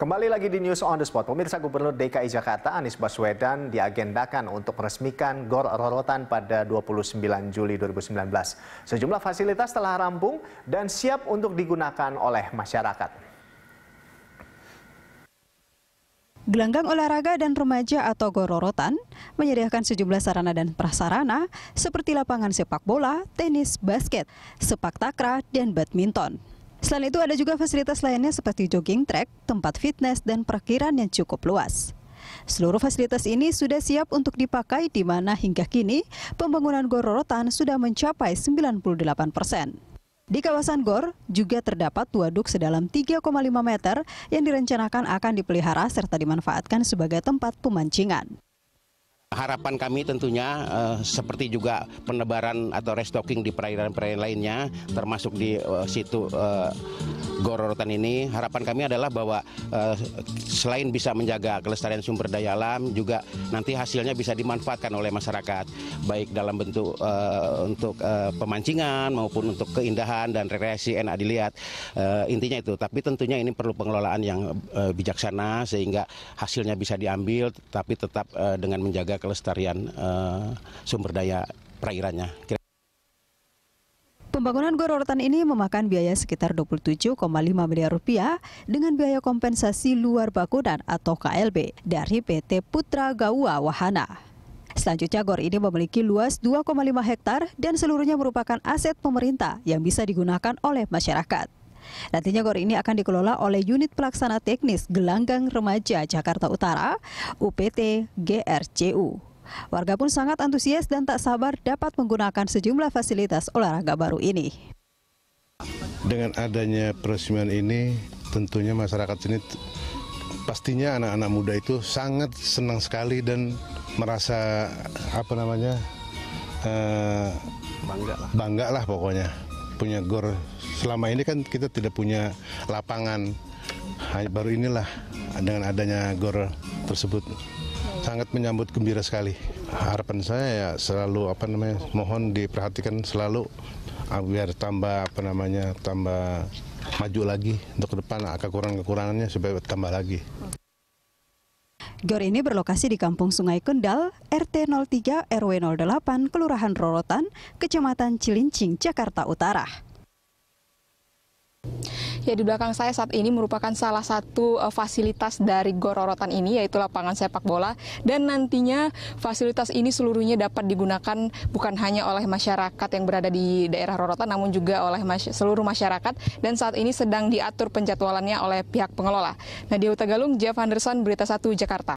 Kembali lagi di News on the Spot, pemirsa Gubernur DKI Jakarta Anies Baswedan diagendakan untuk meresmikan GOR Rorotan pada 29 Juli 2019. Sejumlah fasilitas telah rampung dan siap untuk digunakan oleh masyarakat. Gelanggang olahraga dan remaja atau gororotan menyediakan sejumlah sarana dan prasarana seperti lapangan sepak bola, tenis, basket, sepak takra, dan badminton. Selain itu ada juga fasilitas lainnya seperti jogging track, tempat fitness, dan parkiran yang cukup luas. Seluruh fasilitas ini sudah siap untuk dipakai di mana hingga kini pembangunan gor Rorotan sudah mencapai 98 persen. Di kawasan gor juga terdapat waduk sedalam 3,5 meter yang direncanakan akan dipelihara serta dimanfaatkan sebagai tempat pemancingan. Harapan kami tentunya uh, seperti juga penebaran atau restocking di perairan-perairan lainnya termasuk di uh, situ Uh, Gororotan ini harapan kami adalah bahwa uh, selain bisa menjaga kelestarian sumber daya alam juga nanti hasilnya bisa dimanfaatkan oleh masyarakat baik dalam bentuk uh, untuk uh, pemancingan maupun untuk keindahan dan rekreasi enak dilihat uh, intinya itu tapi tentunya ini perlu pengelolaan yang uh, bijaksana sehingga hasilnya bisa diambil tapi tetap uh, dengan menjaga kelestarian uh, sumber daya perairannya. Pembangunan Gor rorotan ini memakan biaya sekitar 27,5 miliar rupiah dengan biaya kompensasi luar bangunan atau KLB dari PT Putra Gawa Wahana. Selanjutnya gor ini memiliki luas 2,5 hektar dan seluruhnya merupakan aset pemerintah yang bisa digunakan oleh masyarakat. Nantinya gor ini akan dikelola oleh unit pelaksana teknis Gelanggang Remaja Jakarta Utara, UPT GRCU. Warga pun sangat antusias dan tak sabar dapat menggunakan sejumlah fasilitas olahraga baru ini. Dengan adanya peresmian ini, tentunya masyarakat sini pastinya anak-anak muda itu sangat senang sekali dan merasa apa namanya eh, bangga lah. bangga lah pokoknya punya gor selama ini kan kita tidak punya lapangan baru inilah dengan adanya gor tersebut sangat menyambut gembira sekali. Harapan saya ya selalu apa namanya mohon diperhatikan selalu biar tambah apa namanya tambah maju lagi untuk ke depan ah, kekurangan-kekurangannya supaya tambah lagi. Gor ini berlokasi di Kampung Sungai Kendal, RT 03 RW 08, Kelurahan Rorotan, Kecamatan Cilincing, Jakarta Utara. Ya di belakang saya saat ini merupakan salah satu uh, fasilitas dari gororotan ini yaitu lapangan sepak bola dan nantinya fasilitas ini seluruhnya dapat digunakan bukan hanya oleh masyarakat yang berada di daerah Rorotan namun juga oleh masy seluruh masyarakat dan saat ini sedang diatur penjadwalannya oleh pihak pengelola. Nadia Utagalung, Jeff Anderson, Berita 1 Jakarta.